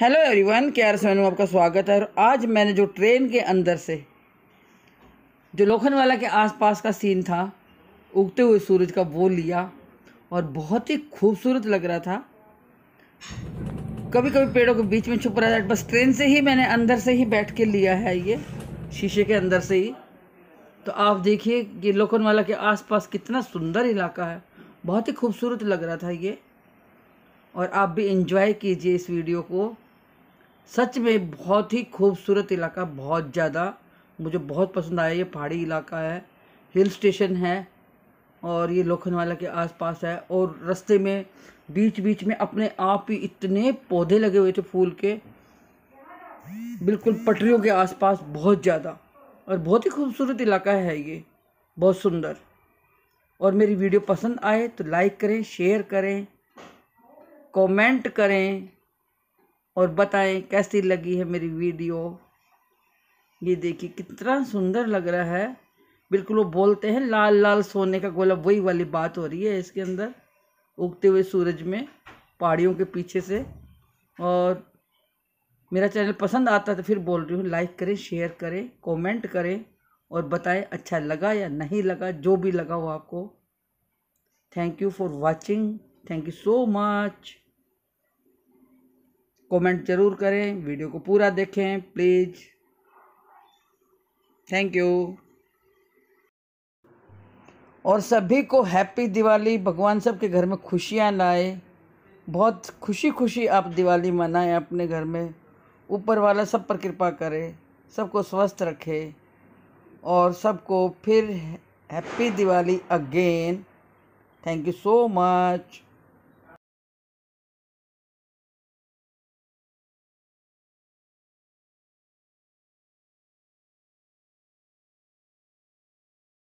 hello everyone K R seven में आपका स्वागत है और आज मैंने जो ट्रेन के अंदर से जो लोखनवाला के आसपास का सीन था उगते हुए सूरज का वो लिया और बहुत ही खूबसूरत लग रहा था कभी कभी पेड़ों के बीच में छुप रहा था बस ट्रेन से ही मैंने अंदर से ही बैठ के लिया है ये शीशे के अंदर से ही तो आप देखिए कि लोखनवाला के आसपास कितना सुंदर इलाका है बहुत ही खूबसूरत लग रहा था ये और आप भी इन्जॉय कीजिए इस वीडियो को सच में बहुत ही खूबसूरत इलाका बहुत ज़्यादा मुझे बहुत पसंद आया ये पहाड़ी इलाका है हिल स्टेशन है और ये लोखनवाला के आसपास है और रास्ते में बीच बीच में अपने आप ही इतने पौधे लगे हुए थे फूल के बिल्कुल पटरियों के आसपास बहुत ज़्यादा और बहुत ही खूबसूरत इलाका है ये बहुत सुंदर और मेरी वीडियो पसंद आए तो लाइक करें शेयर करें कमेंट करें और बताएं कैसी लगी है मेरी वीडियो ये देखिए कितना सुंदर लग रहा है बिल्कुल वो बोलते हैं लाल लाल सोने का गोला वही वाली बात हो रही है इसके अंदर उगते हुए सूरज में पहाड़ियों के पीछे से और मेरा चैनल पसंद आता है तो फिर बोल रही हूँ लाइक करें शेयर करें कमेंट करें और बताएं अच्छा लगा या नहीं लगा जो भी लगा हो आपको thank you for watching thank you so much comment जरूर करें वीडियो को पूरा देखें प्लीज़ थैंक यू और सभी को हैप्पी दिवाली भगवान सब के घर में खुशियाँ लाए बहुत खुशी खुशी आप दिवाली मनाएं अपने घर में ऊपर वाला सब पर कृपा करे सबको स्वस्थ रखे और सबको फिर happy Diwali again thank you so much